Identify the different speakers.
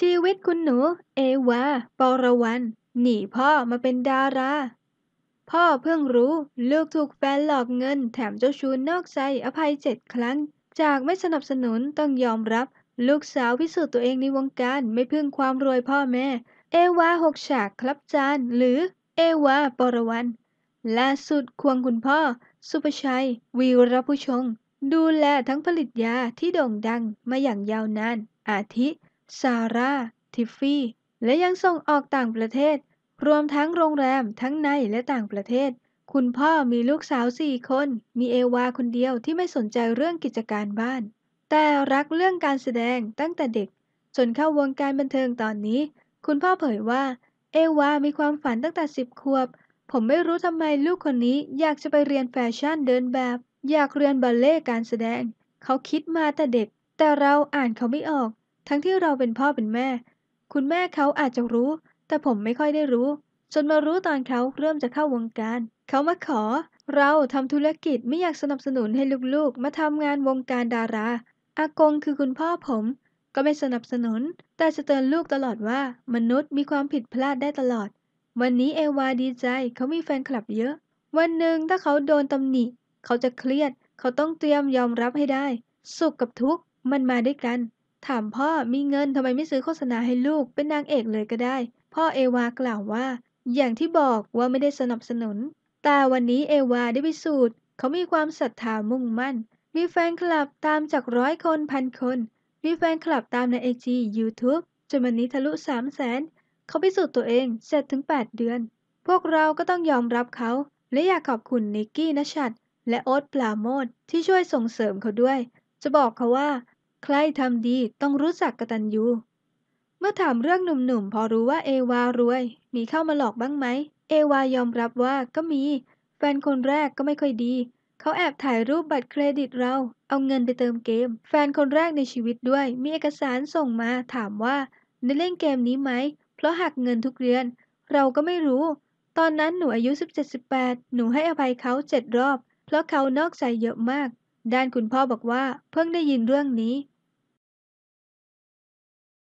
Speaker 1: ชีวิตคุณหนู เอวา ปรวันหนีพ่อมาเป็นดารา พ่อเพิ่งรู้ ลูกถูกแฟนหลอกเงินแถมเจ้าชู้นอกใจอภัยเจ็ดครั้ง จากไม่สนับสนุนต้องยอมรับ ลูกสาวพิสูจน์ตัวเองในวงการไม่พึ่งความรวยพ่อแม่ เอวาหกฉากครับจานหรือ เอวา ปรวันล่าสุดควงคุณพ่อ สุประชัย วีรผู้ชง ดูแลทั้งผลิตยาที่โด่งดังมาอย่างยาวนาน อาทิซาร่า ทิฟฟี่ และยังส่งออกต่างประเทศ รวมทั้งโรงแรมทั้งในและต่างประเทศ คุณพ่อมีลูกสาวสี่คน มีเอวาคนเดียวที่ไม่สนใจเรื่องกิจการบ้าน แต่รักเรื่องการแสดงตั้งแต่เด็ก จนเข้าวงการบันเทิงตอนนี้ คุณพ่อเผยว่า เอวา มีความฝันตั้งแต่สิบขวบ ผมไม่รู้ทำไมลูกคนนี้อยากจะไปเรียนแฟชั่นเดินแบบ อยากเรียนบัลเล่การแสดง เขาคิดมาแต่เด็ก แต่เราอ่านเขาไม่ออกทั้งที่เราเป็นพ่อเป็นแม่ คุณแม่เขาอาจจะรู้ แต่ผมไม่ค่อยได้รู้ จนมารู้ตอนเขาเริ่มจะเข้าวงการ เขามาขอ เราทำธุรกิจไม่อยากสนับสนุนให้ลูกๆ มาทำงานวงการดารา อากงคือคุณพ่อผม ก็ไม่สนับสนุน แต่จะเตือนลูกตลอดว่า มนุษย์มีความผิดพลาดได้ตลอด วันนี้เอวาดีใจ เขามีแฟนคลับเยอะ วันหนึ่งถ้าเขาโดนตำหนิ เขาจะเครียด เขาต้องเตรียมยอมรับให้ได้สุขกับทุกข์มันมาด้วยกันถามพ่อมีเงินทำไมไม่ซื้อโฆษณาให้ลูกเป็นนางเอกเลยก็ได้ พ่อเอวากล่าวว่า อย่างที่บอกว่าไม่ได้สนับสนุน แต่วันนี้เอวาได้พิสูจน์เขามีความศรัทธามุ่งมั่น มีแฟนคลับตามจากร้อยคนพันคนมีแฟนคลับตามในไอจียูทูบจนวันนี้ทะลุสามแสนเขาพิสูจน์ตัวเองเสร็จถึง 8 เดือน พวกเราก็ต้องยอมรับเขา และอยากขอบคุณนิกกี้นชัด และโอ๊ตปลาโมดที่ช่วยส่งเสริมเขาด้วย จะบอกเขาว่าใครทำดีต้องรู้จักกตัญญูเมื่อถามเรื่องหนุ่มๆ พอรู้ว่าเอวารวย มีเข้ามาหลอกบ้างไหมเอวายอมรับว่าก็มี แฟนคนแรกก็ไม่ค่อยดี เขาแอบถ่ายรูปบัตรเครดิตเรา เอาเงินไปเติมเกม แฟนคนแรกในชีวิตด้วย มีเอกสารส่งมาถามว่าในเล่นเกมนี้ไหม เพราะหักเงินทุกเดือน เราก็ไม่รู้ ตอนนั้นหนูอายุ17-18หนูให้อภัยเขาเจ็ดรอบ เพราะเขานอกใจเยอะมาก ด้านคุณพ่อบอกว่า เพิ่งได้ยินเรื่องนี้